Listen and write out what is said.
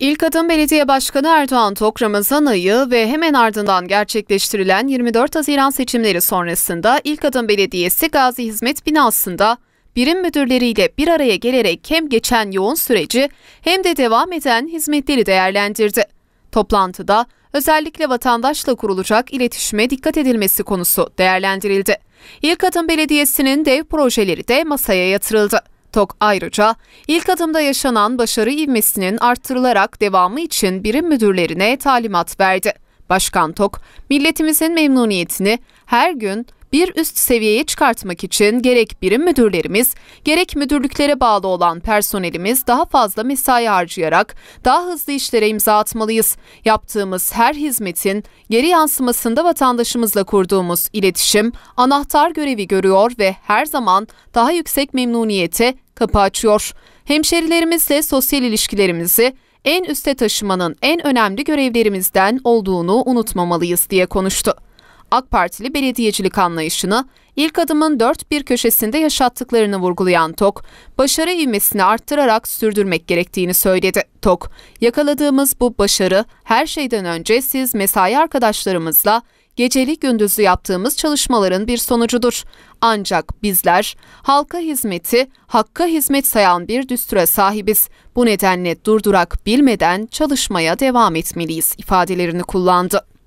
İlk adım Belediye Başkanı Erdoğan Tok Ramazan ayı ve hemen ardından gerçekleştirilen 24 Haziran seçimleri sonrasında İlk Adım Belediyesi Gazi Hizmet Binası'nda birim müdürleriyle bir araya gelerek hem geçen yoğun süreci hem de devam eden hizmetleri değerlendirdi. Toplantıda özellikle vatandaşla kurulacak iletişime dikkat edilmesi konusu değerlendirildi. İlk Adım Belediyesi'nin dev projeleri de masaya yatırıldı. Tok ayrıca ilk adımda yaşanan başarı ivmesinin arttırılarak devamı için birim müdürlerine talimat verdi. Başkan Tok, milletimizin memnuniyetini her gün bir üst seviyeye çıkartmak için gerek birim müdürlerimiz, gerek müdürlüklere bağlı olan personelimiz daha fazla mesai harcayarak daha hızlı işlere imza atmalıyız. Yaptığımız her hizmetin geri yansımasında vatandaşımızla kurduğumuz iletişim anahtar görevi görüyor ve her zaman daha yüksek memnuniyete kapı açıyor. Hemşerilerimizle sosyal ilişkilerimizi en üste taşımanın en önemli görevlerimizden olduğunu unutmamalıyız diye konuştu. AK Partili belediyecilik anlayışını ilk adımın dört bir köşesinde yaşattıklarını vurgulayan Tok, başarı ivmesini arttırarak sürdürmek gerektiğini söyledi. Tok, yakaladığımız bu başarı her şeyden önce siz mesai arkadaşlarımızla geceli gündüzü yaptığımız çalışmaların bir sonucudur. Ancak bizler halka hizmeti hakka hizmet sayan bir düstura sahibiz. Bu nedenle durdurak bilmeden çalışmaya devam etmeliyiz ifadelerini kullandı.